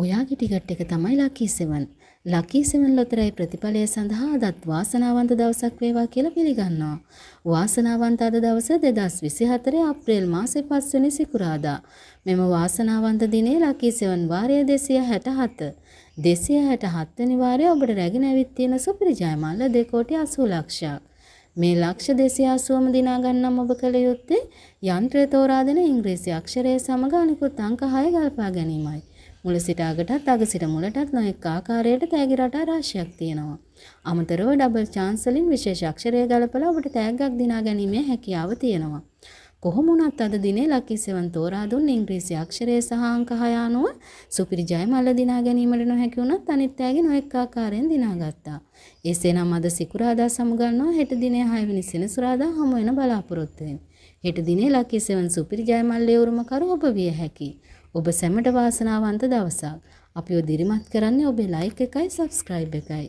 ඔයාගේ ටිකට් එක තමයි ලකී සෙවන්. ලකී සෙවන් ලොතරැයි ප්‍රතිඵලය සඳහා අදත් වාසනාවන්ත දවසක් වේවා කියලා පිළිගන්නවා. වාසනාවන්ත අද දවස 2024 අප්‍රේල් මාසේ 5 වෙනි සිකුරාදා. මෙම වාසනාවන්ත දිනේ ලකී සෙවන් වාරය 267 267 වෙනි වාරය ඔබට රැගෙන ඇවිත් තියෙන සුපිරි ජයමාල 2 කෝටි 80 ලක්ෂයක්. මේ ලක්ෂ දෙසිය අසුවම දිනාගන්නම් ඔබ කළ යුත්තේ යන්ත්‍රය තෝරාදෙන ඉංග්‍රීසි අක්ෂරය සමඟ අනිකුත් අංක හය ගල්පා ගැනීමයි. මුල සිට අගටත් අග සිට මුලටත් නොඑක ආකාරයට තෑගි රටා රාශියක් තියෙනවා. අමතරව ඩබල් චාන්ස් වලින් විශේෂ අක්ෂරය ගලපලා ඔබට තෑග්ගක් දිනා ගැනීමේ හැකියාව තියෙනවා. කොහොම වුණත් අද දිනේ ලකිසෙවන් තෝරා දුන් ඉංග්‍රීසි අක්ෂරය සහ අංක 6 අනුව සුපිරි ජයමල්ල දිනා ගැනීමට නොහැකි වුණත් අනිත් ඈගේ නොඑක ආකාරයෙන් දිනාගත්තා. එසේනම් අද සිකුරාදා සමුගන්නවා හෙට දිනේ 6 වෙනි සෙනසුරාදා හමු වෙන බලාපොරොත්තු වෙන්නේ. හෙට දිනේ ලකිසෙවන් සුපිරි ජයමල්ලේ උරුමකරු ඔබ විය හැකියි. ඔබ සැමට වාසනාවන්ත දවසක්. අපිව දිරිමත් කරන්නේ ඔබේ ලයික් එකයි සබස්ක්‍රයිබ් එකයි.